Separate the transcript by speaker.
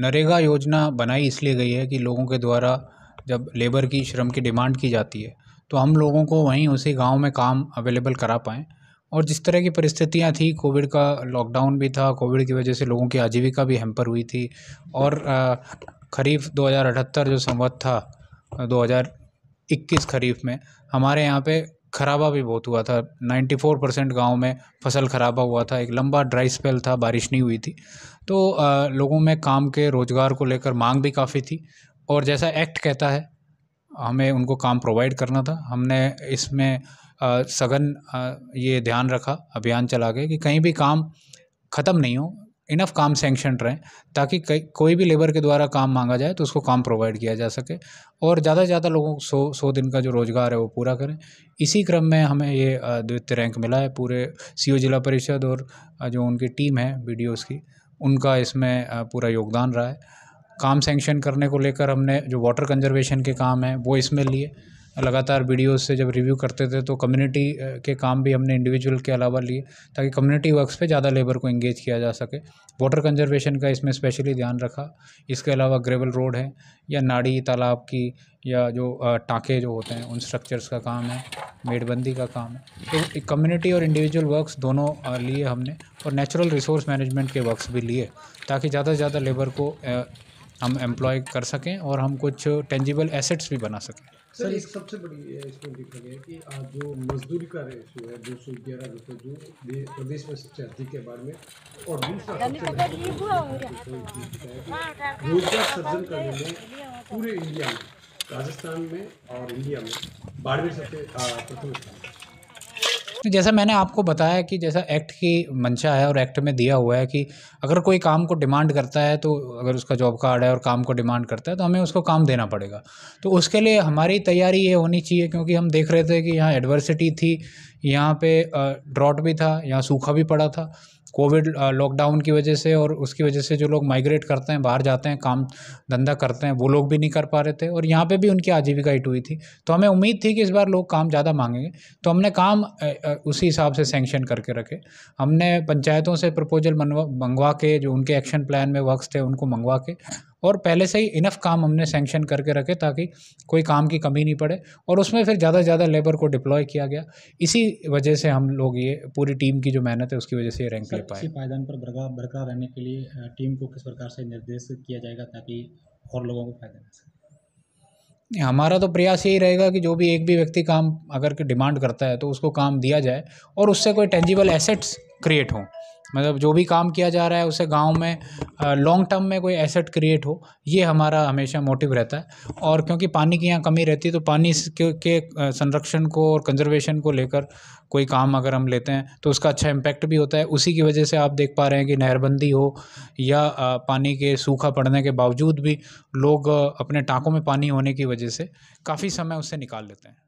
Speaker 1: नरेगा योजना बनाई इसलिए गई है कि लोगों के द्वारा जब लेबर की श्रम की डिमांड की जाती है तो हम लोगों को वहीं उसी गांव में काम अवेलेबल करा पाएँ और जिस तरह की परिस्थितियां थी कोविड का लॉकडाउन भी था कोविड की वजह से लोगों की आजीविका भी हैम्पर हुई थी और खरीफ दो जो संवत था दो खरीफ में हमारे यहाँ पे खराबा भी बहुत हुआ था नाइन्टी फोर परसेंट गाँव में फसल खराबा हुआ था एक लंबा ड्राई स्पेल था बारिश नहीं हुई थी तो आ, लोगों में काम के रोज़गार को लेकर मांग भी काफ़ी थी और जैसा एक्ट कहता है हमें उनको काम प्रोवाइड करना था हमने इसमें सघन ये ध्यान रखा अभियान चला के कि कहीं भी काम ख़त्म नहीं हो इनफ काम सेंक्शन रहें ताकि कई कोई भी लेबर के द्वारा काम मांगा जाए तो उसको काम प्रोवाइड किया जा सके और ज़्यादा से ज़्यादा लोगों को सौ सौ दिन का जो रोज़गार है वो पूरा करें इसी क्रम में हमें ये द्वितीय रैंक मिला है पूरे सी जिला परिषद और जो उनकी टीम है बी की उनका इसमें पूरा योगदान रहा है काम सेंक्शन करने को लेकर हमने जो वाटर कंजर्वेशन के काम हैं वो इसमें लिए लगातार वीडियो से जब रिव्यू करते थे तो कम्युनिटी के काम भी हमने इंडिविजुअल के अलावा लिए ताकि कम्युनिटी वर्क्स पे ज़्यादा लेबर को इंगेज किया जा सके वाटर कंजर्वेशन का इसमें स्पेशली ध्यान रखा इसके अलावा ग्रेवल रोड है या नाड़ी तालाब की या जो टाँके जो होते हैं उन स्ट्रक्चर्स का काम है मेड़बंदी का काम है तो कम्युनिटी और इंडिविजुअल वर्क्स दोनों लिए हमने और नेचुरल रिसोर्स मैनेजमेंट के वर्क्स भी लिए ताकि ज़्यादा से ज़्यादा लेबर को हम एम्प्लॉय कर सकें और हम कुछ टेंजिबल एसेट्स भी बना सकें सर एक सबसे बड़ी इसमें दिख रही है कि आज जो मजदूरी का रेशो है दो सौ ग्यारह रुपये जो प्रदेश में सबसे के बारे में और दूसरा हाँ, हाँ, हाँ। रोजगार सर्जन करने में पूरे इंडिया में राजस्थान में और इंडिया में बाड़मेर सबसे प्रथम स्थान तो जैसा मैंने आपको बताया कि जैसा एक्ट की मंशा है और एक्ट में दिया हुआ है कि अगर कोई काम को डिमांड करता है तो अगर उसका जॉब कार्ड है और काम को डिमांड करता है तो हमें उसको काम देना पड़ेगा तो उसके लिए हमारी तैयारी ये होनी चाहिए क्योंकि हम देख रहे थे कि यहाँ एडवर्सिटी थी यहाँ पे ड्रॉट भी था यहाँ सूखा भी पड़ा था कोविड लॉकडाउन की वजह से और उसकी वजह से जो लोग माइग्रेट करते हैं बाहर जाते हैं काम धंधा करते हैं वो लोग भी नहीं कर पा रहे थे और यहाँ पे भी उनकी आजीविका हिट हुई थी तो हमें उम्मीद थी कि इस बार लोग काम ज़्यादा मांगेंगे तो हमने काम उसी हिसाब से सेंक्शन करके रखे हमने पंचायतों से प्रपोजल मंगवा के जो उनके एक्शन प्लान में वर्क थे उनको मंगवा के और पहले से ही इनफ काम हमने सेंक्शन करके रखे ताकि कोई काम की कमी नहीं पड़े और उसमें फिर ज़्यादा से ज़्यादा लेबर को डिप्लॉय किया गया इसी वजह से हम लोग ये पूरी टीम की जो मेहनत है उसकी वजह से ये रैंक ले पाए पायदान पर बरकरार रहने के लिए टीम को किस प्रकार से निर्देश किया जाएगा ताकि और लोगों को फायदा मिल सके हमारा तो प्रयास यही रहेगा कि जो भी एक भी व्यक्ति काम अगर डिमांड करता है तो उसको काम दिया जाए और उससे कोई टेंजिबल एसेट्स क्रिएट हों मतलब जो भी काम किया जा रहा है उसे गाँव में लॉन्ग टर्म में कोई एसेट क्रिएट हो ये हमारा हमेशा मोटिव रहता है और क्योंकि पानी की यहाँ कमी रहती है तो पानी के संरक्षण को और कंजर्वेशन को लेकर कोई काम अगर हम लेते हैं तो उसका अच्छा इम्पैक्ट भी होता है उसी की वजह से आप देख पा रहे हैं कि नहरबंदी हो या पानी के सूखा पड़ने के बावजूद भी लोग अपने टाँकों में पानी होने की वजह से काफ़ी समय उससे निकाल लेते हैं